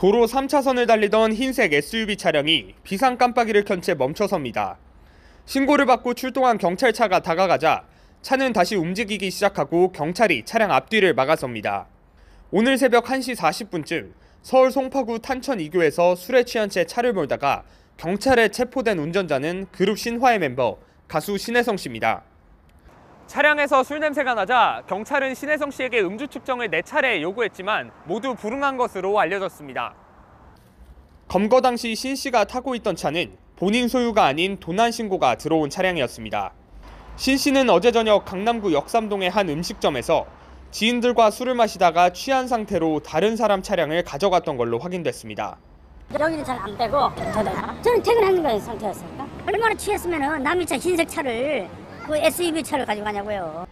도로 3차선을 달리던 흰색 SUV 차량이 비상 깜빡이를 켠 채 멈춰섭니다. 신고를 받고 출동한 경찰차가 다가가자 차는 다시 움직이기 시작하고 경찰이 차량 앞뒤를 막아섭니다. 오늘 새벽 1시 40분쯤 서울 송파구 탄천 2교에서 술에 취한 채 차를 몰다가 경찰에 체포된 운전자는 그룹 신화의 멤버 가수 신혜성 씨입니다. 차량에서 술 냄새가 나자 경찰은 신혜성 씨에게 음주 측정을 4차례 요구했지만 모두 불응한 것으로 알려졌습니다. 검거 당시 신 씨가 타고 있던 차는 본인 소유가 아닌 도난 신고가 들어온 차량이었습니다. 신 씨는 어제 저녁 강남구 역삼동의 한 음식점에서 지인들과 술을 마시다가 취한 상태로 다른 사람 차량을 가져갔던 걸로 확인됐습니다. 여기는 잘안 빼고 저는 퇴근한 하는 상태였으니까 얼마나 취했으면 남의 차 흰색 차를 그 SUV e 차를 가지고 가냐고요.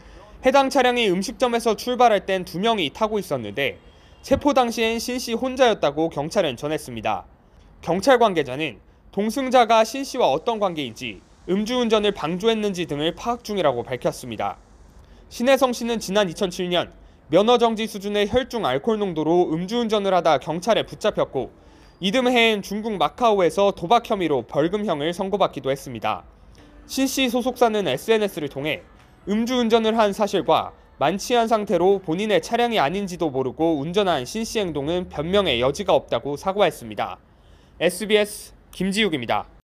해당 차량이 음식점에서 출발할 땐 두 명이 타고 있었는데 체포 당시엔 신씨 혼자였다고 경찰은 전했습니다. 경찰 관계자는 동승자가 신 씨와 어떤 관계인지 음주운전을 방조했는지 등을 파악 중이라고 밝혔습니다. 신혜성 씨는 지난 2007년 면허정지 수준의 혈중 알코올 농도로 음주운전을 하다 경찰에 붙잡혔고 이듬해엔 중국 마카오에서 도박 혐의로 벌금형을 선고받기도 했습니다. 신씨 소속사는 SNS를 통해 음주운전을 한 사실과 만취한 상태로 본인의 차량이 아닌지도 모르고 운전한 신 씨 행동은 변명의 여지가 없다고 사과했습니다. SBS 김지욱입니다.